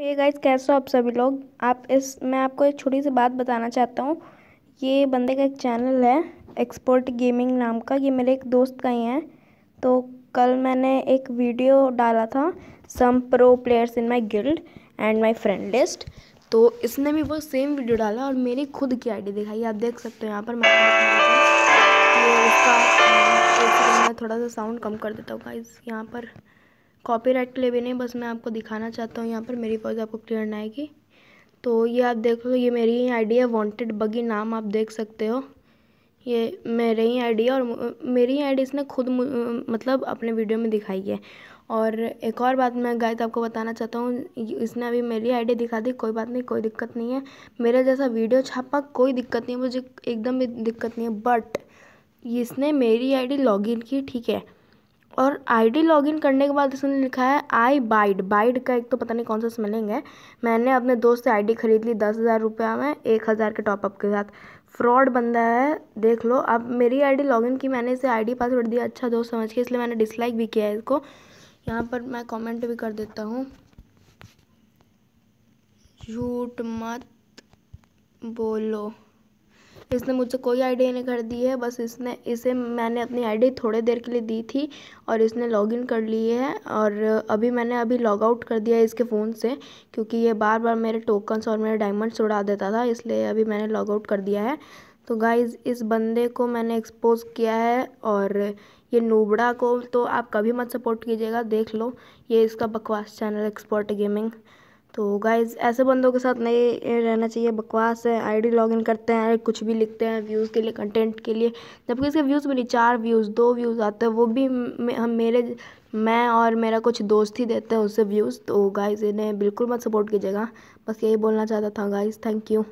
हे तो गाइस कैसे हो आप सभी लोग आप इस मैं आपको एक छोटी सी बात बताना चाहता हूँ ये बंदे का एक चैनल है एक्सपोर्ट गेमिंग नाम का ये मेरे एक दोस्त का ही है तो कल मैंने एक वीडियो डाला था some pro players in my guild and my friend list तो इसने भी वो सेम वीडियो डाला और मेरी खुद की आईडी दिखाई आप देख सकते हो यहाँ पर मैं थोड़ा सा साउंड कम कर देता हूँ गाइज यहाँ पर कॉपीराइट के लिए भी नहीं बस मैं आपको दिखाना चाहता हूँ यहाँ पर मेरी वॉइस आपको क्लियर ना आएगी तो ये आप देख लो ये मेरी ही डी है वांटेड बगी नाम आप देख सकते हो ये मेरे ही डी है और मेरी ही डी इसने खुद मतलब अपने वीडियो में दिखाई है और एक और बात मैं तो आपको बताना चाहता हूँ इसने अभी मेरी आईडी दिखा दी कोई बात नहीं कोई दिक्कत नहीं है मेरा जैसा वीडियो छापा कोई दिक्कत नहीं है मुझे एकदम भी दिक्कत नहीं है बट इसने मेरी आईडी लॉगिन की ठीक है और आईडी लॉगिन करने के बाद उसने लिखा है आई बाइड बाइड का एक तो पता नहीं कौन सा स्मेलिंग है मैंने अपने दोस्त से आईडी खरीद ली दस हज़ार रुपया में एक हज़ार के टॉपअप के साथ फ्रॉड बंदा है देख लो अब मेरी आईडी लॉगिन की मैंने इसे आईडी पासवर्ड दिया अच्छा दोस्त समझ के इसलिए मैंने डिसलाइक भी किया है इसको यहाँ पर मैं कॉमेंट भी कर देता हूँ झूठ मत बोलो इसने मुझसे कोई आई नहीं कर दी है बस इसने इसे मैंने अपनी आई थोड़े देर के लिए दी थी और इसने लॉगिन कर ली है और अभी मैंने अभी लॉग आउट कर दिया है इसके फ़ोन से क्योंकि ये बार बार मेरे टोकन्स और मेरे डायमंड्स उड़ा देता था इसलिए अभी मैंने लॉग आउट कर दिया है तो गाइज इस बंदे को मैंने एक्सपोज किया है और ये नूबड़ा को तो आप कभी मत सपोर्ट कीजिएगा देख लो ये इसका बकवास चैनल एक्सपोर्ट गेमिंग तो गाइज ऐसे बंदों के साथ नहीं रहना चाहिए बकवास है आईडी लॉगिन करते हैं कुछ भी लिखते हैं व्यूज़ के लिए कंटेंट के लिए जबकि इसके व्यूज़ भी नहीं चार व्यूज़ दो व्यूज़ आते हैं वो भी हम मेरे मैं और मेरा कुछ दोस्त ही देते हैं उससे व्यूज़ तो गाइज इन्हें बिल्कुल मत सपोर्ट कीजिएगा बस यही बोलना चाहता था गाइज थैंक यू